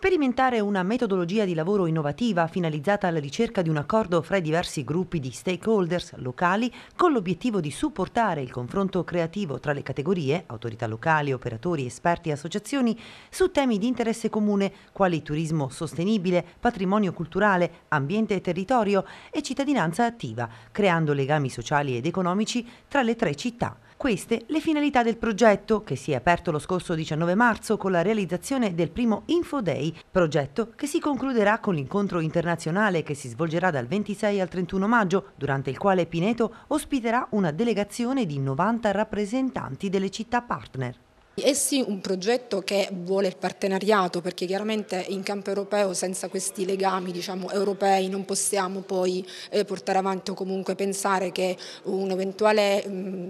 Sperimentare una metodologia di lavoro innovativa finalizzata alla ricerca di un accordo fra i diversi gruppi di stakeholders locali con l'obiettivo di supportare il confronto creativo tra le categorie, autorità locali, operatori, esperti e associazioni, su temi di interesse comune quali turismo sostenibile, patrimonio culturale, ambiente e territorio e cittadinanza attiva, creando legami sociali ed economici tra le tre città. Queste le finalità del progetto, che si è aperto lo scorso 19 marzo con la realizzazione del primo Info Day, progetto che si concluderà con l'incontro internazionale che si svolgerà dal 26 al 31 maggio, durante il quale Pineto ospiterà una delegazione di 90 rappresentanti delle città partner. È sì un progetto che vuole il partenariato perché chiaramente in campo europeo senza questi legami diciamo, europei non possiamo poi eh, portare avanti o comunque pensare che mm, un'eventuale un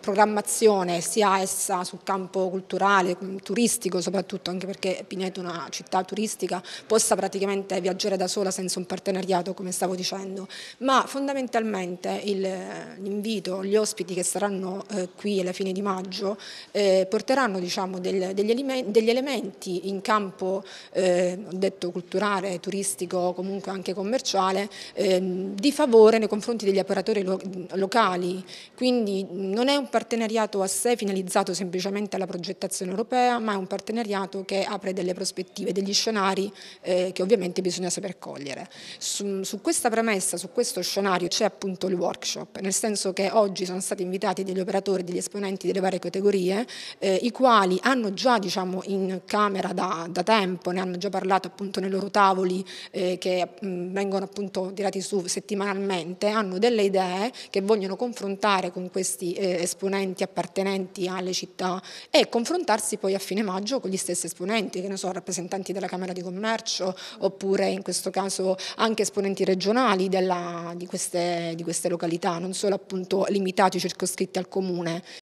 programmazione sia essa sul campo culturale, mm, turistico soprattutto anche perché Pineto è una città turistica possa praticamente viaggiare da sola senza un partenariato come stavo dicendo ma fondamentalmente eh, l'invito, gli ospiti che saranno eh, qui alla fine di maggio eh, porteranno diciamo, del, degli, elementi, degli, elementi in campo eh, detto culturale, turistico, comunque anche commerciale, ehm, di favore nei confronti degli operatori lo locali. Quindi non è un partenariato a sé finalizzato semplicemente alla progettazione europea, ma è un partenariato che apre delle prospettive, degli scenari eh, che ovviamente bisogna saper cogliere. Su, su questa premessa, su questo scenario c'è appunto il workshop, nel senso che oggi sono stati invitati degli operatori, degli esponenti delle varie categorie eh, i quali hanno già diciamo, in Camera da, da, tempo, ne hanno già parlato appunto nei loro tavoli eh, che mh, mm, vengono appunto tirati su settimanalmente, hanno delle idee che vogliono confrontare con questi eh, esponenti appartenenti alle città e confrontarsi poi a fine maggio con gli stessi esponenti, che ne so, rappresentanti della Camera di Commercio oppure in questo caso anche esponenti regionali della, di, queste, di queste località, non solo appunto limitati, circoscritti al comune,